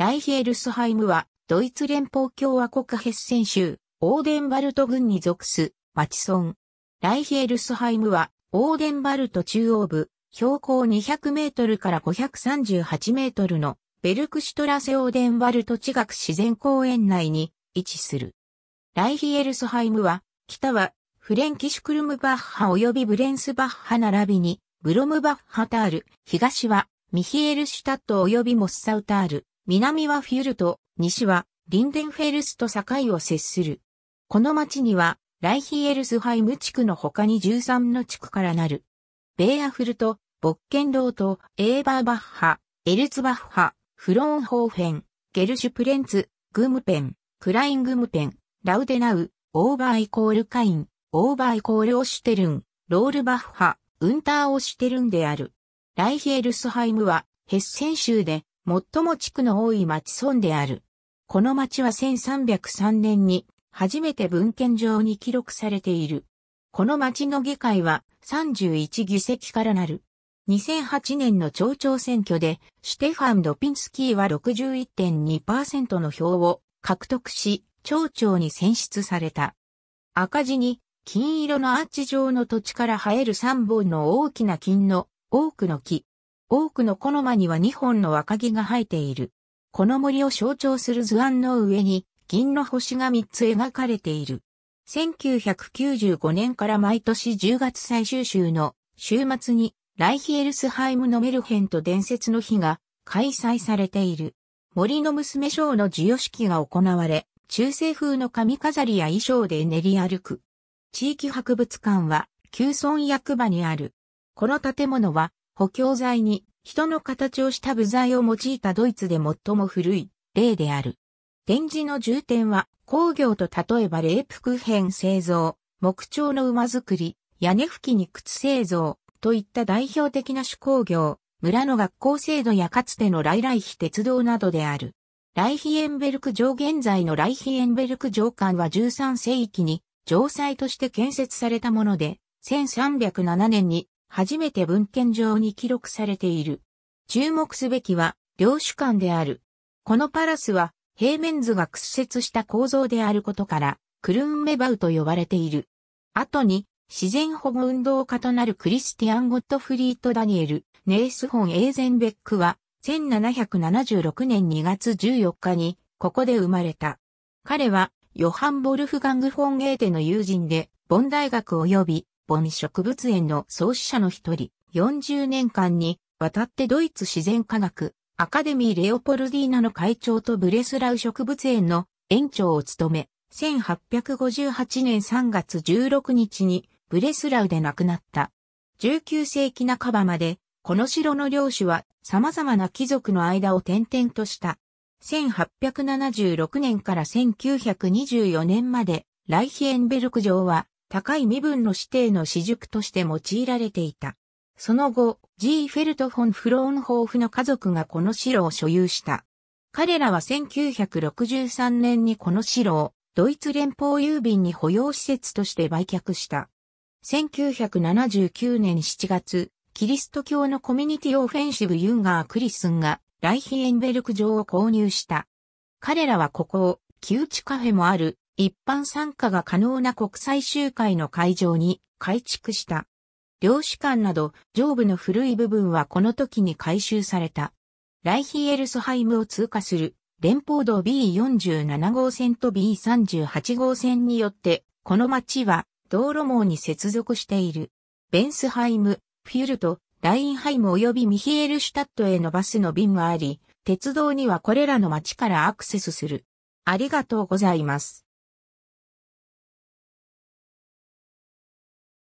ライヒエルスハイムは、ドイツ連邦共和国ヘッセン州、オーデンバルト郡に属す、町村。ライヒエルスハイムは、オーデンバルト中央部、標高200メートルから538メートルの、ベルクシュトラセオーデンバルト地学自然公園内に位置する。ライヒエルスハイムは、北はフレンキシュクルムバッハ及びブレンスバッハ並びに、ブロムバッハタール、東はミヒエルシュタット及びモッサウタール、南はフュルト、西はリンデンフェルスと境を接する。この町には、ライヒエルスハイム地区の他に13の地区からなる。ベーアフルト、ボッケンロート、エーバーバッハ、エルツバッハ、フロンホーフェン、ゲルシュプレンツ、グムペン、クライングムペン、ラウデナウ、オーバーイコールカイン、オーバーイコールオシュテルン、ロールバッハ、ウンターオシュテルンである。ライヒエルスハイムは、ヘッセン州で最も地区の多い町村である。この町は1303年に初めて文献上に記録されている。この町の議会は31議席からなる。2008年の町長選挙でシュテファン・ドピンスキーは61.2%の票を獲得し、町長に選出された。赤字に金色のアーチ状の土地から生える3本の大きな金の多くの木、多くの木の間には2本の若木が生えている。この森を象徴する図案の上に銀の星が3つ描かれている。1995年から毎年10月最終週の週末にライヒエルスハイムのメルヘンと伝説の日が開催されている。森の娘賞の授与式が行われ、中世風の髪飾りや衣装で練り歩く。地域博物館は、旧村役場にある。この建物は、補強材に人の形をした部材を用いたドイツで最も古い例である。展示の重点は工業と例えばレープク編製造、木彫の馬作り、屋根吹きに靴製造といった代表的な手工業、村の学校制度やかつての来来比鉄道などである。ライヒエンベルク城現在のライヒエンベルク城館は13世紀に城塞として建設されたもので、1307年に初めて文献上に記録されている。注目すべきは、領主間である。このパラスは、平面図が屈折した構造であることから、クルンメバウと呼ばれている。後に、自然保護運動家となるクリスティアン・ゴットフリート・ダニエル、ネースホン・エーゼンベックは、1776年2月14日に、ここで生まれた。彼は、ヨハン・ボルフガング・フォン・ゲーテの友人で、ボン大学及び本植物園の創始者の一人、40年間に渡ってドイツ自然科学アカデミーレオポルディーナの会長とブレスラウ植物園の園長を務め、1858年3月16日にブレスラウで亡くなった。19世紀半ばまで、この城の領主は様々な貴族の間を転々とした。1876年から1924年まで、ライヒエンベルク城は高い身分の指定の私塾として用いられていた。その後、ジーフェルト・フォン・フローンホーフの家族がこの城を所有した。彼らは1963年にこの城をドイツ連邦郵便に保養施設として売却した。1979年7月、キリスト教のコミュニティオフェンシブユンガー・クリスンがライヒエンベルク城を購入した。彼らはここを、旧地カフェもある一般参加が可能な国際集会の会場に改築した。領主館など上部の古い部分はこの時に改修された。ライヒエルスハイムを通過する連邦道 B47 号線と B38 号線によってこの町は道路網に接続している。ベンスハイム、フィュルト、ラインハイム及びミヒエルシュタットへのバスの便があり、鉄道にはこれらの町からアクセスする。ありがとうございます。